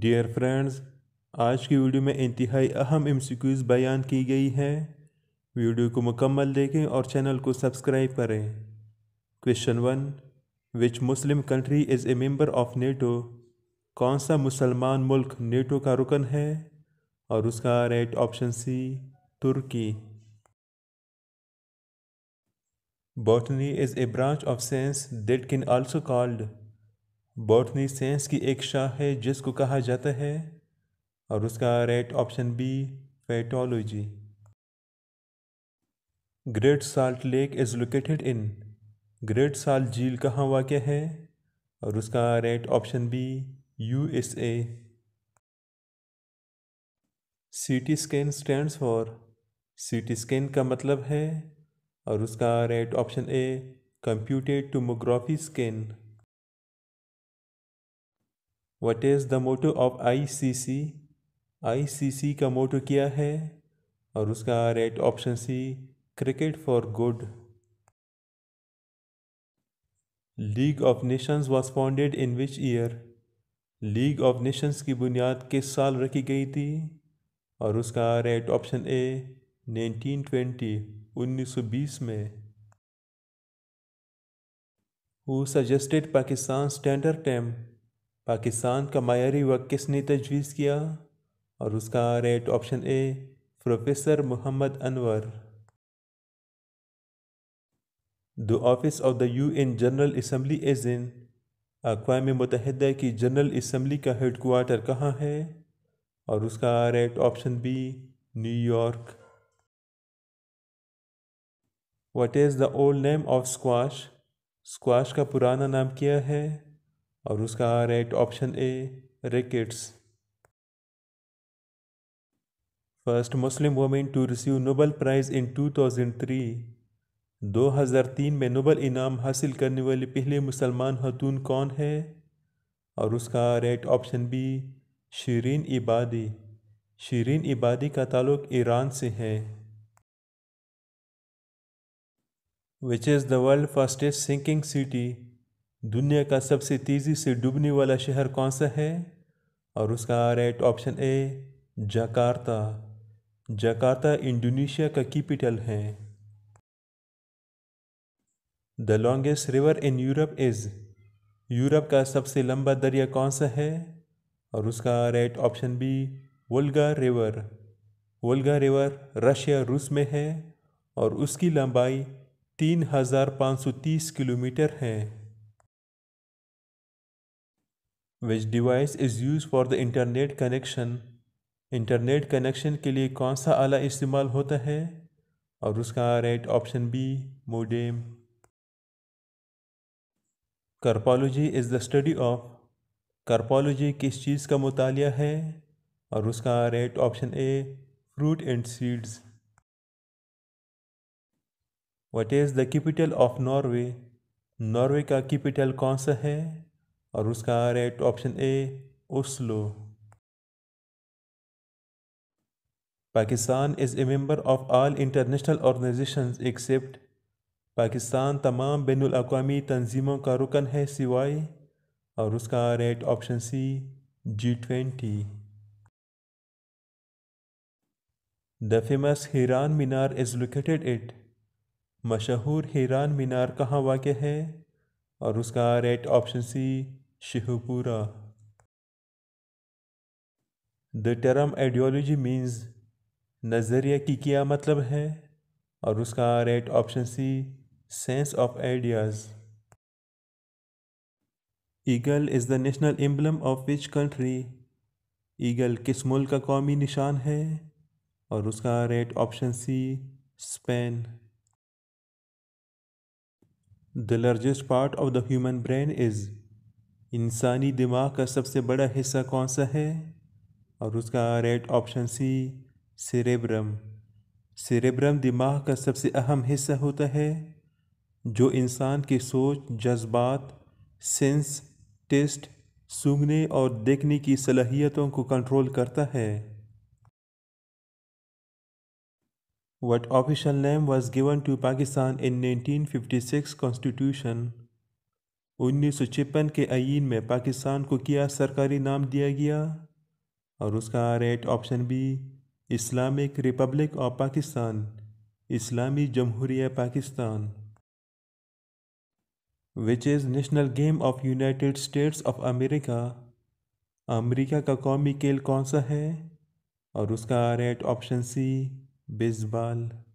Dear friends आज की video में इंतहाई अहम एम बयान की गई है वीडियो को मुकम्मल देखें और चैनल को सब्सक्राइब करें question one which Muslim country is a member of NATO कौन सा मुसलमान मुल्क नेटो का रुकन है और उसका राइट ऑप्शन सी तुर्की botany is a branch of science that can also called botany science की एक शाख है जिसको कहा जाता है और उसका right option B phytology Great Salt Lake is located in Great Salt झील कहाँ वाक़ है और उसका right option B U S A C T scan stand for C T scan का मतलब है और उसका right option A computed tomography scan what is the motto of I I C C C C का motto क्या है और उसका right option C cricket for good league of Nations was founded in which year League of Nations की बुनियाद किस साल रखी गई थी और उसका राइट ऑप्शन ए 1920 1920 में who suggested Pakistan standard time Pakistan का मायारी वक्त किसने तजवीज़ किया और उसका right option A professor Mohammad Anwar the office of the you N general assembly as in अकवा मतहद की जनरल इसम्बली का हेड कहाँ है और उसका right option B New York what is the old name of squash squash का पुराना नाम क्या है और उसका right option A रेकेट्स first Muslim women to receive Nobel prize in 2003 2003 में नोबल इनाम हासिल करने वाली पहले मुसलमान खतून कौन है और उसका right option B Shirin Ebadi Shirin Ebadi का ताल्लुक ईरान से है which is the world fastest sinking city दुनिया का सबसे तेज़ी से डूबने वाला शहर कौन सा है और उसका right option A Jakarta Jakarta Indonesia का कैपिटल है the longest river in Europe is Europe का सबसे लंबा दरिया कौन सा है और उसका right option B Volga river Volga river Russia रूस में है और उसकी लंबाई तीन हज़ार पाँच सौ तीस किलोमीटर है which device is use for the internet connection internet connection के लिए कौन सा आला इस्तेमाल होता है और उसका right option B modem carpology is the study of carpology किस चीज़ का मताल है और उसका right option A fruit and seeds what is the capital of Norway Norway का कैपिटल कौन सा है और उसका right option A Oslo Pakistan is a member of all international organisation except Pakistan तमाम बैन अवी तनजीमों का रुकन है सिवाय और उसका right option C G twenty the famous Hiran Minar is located it मशहूर हिरान मीनार कहाँ वाक़ है और उसका right option C Shihupura. The term ideology means नज़रिया की क्या मतलब है और उसका right option C sense of ideas eagle is the national emblem of which country eagle किस मुल्क का कौमी निशान है और उसका right option C Spain the largest part of the human brain is इंसानी दिमाग का सबसे बड़ा हिस्सा कौन सा है और उसका right option C cerebrum cerebrum दिमाग का सबसे अहम हिस्सा होता है जो इंसान की सोच जज्बात सेंस टेस्ट सूंघने और देखने की सलाहियतों को कंट्रोल करता है what official name was given to Pakistan in 1956 constitution उन्नीस सौ छप्पन के आइन में पाकिस्तान को क्या सरकारी नाम दिया गया और उसका right option B Islamic Republic of Pakistan इस्लामी जमहूरिया Pakistan which is national game of United States of America America का कौमी खेल कौन सा है और उसका राइट ऑप्शन सी बेसबॉल